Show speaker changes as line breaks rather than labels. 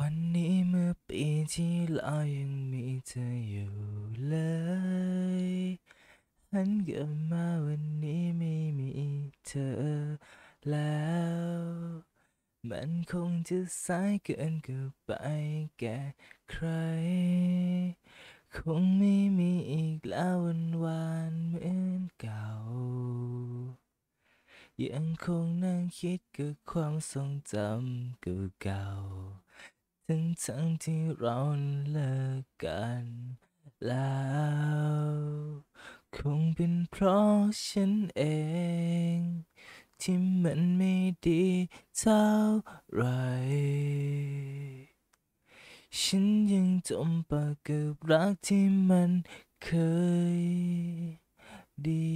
วันนี้เมื่อปีที่แล้วยังมีเธออยู่เลยฉันกลับมาวันนี้ไม่มีเธอแล้ว มันคงจะสายเกินกับไปแก่ใคร คงไม่มีอีกแล้ววันวานเหมือนเก่า ยังคงนั่งคิดกับความทรงจำเก่าทั้งทั้งที่เราเลิกกันแล้ว คงเป็นเพราะฉันเองที่มันไม่ดีเท่าไร ฉันยังจมปากกับรักที่มันเคยดี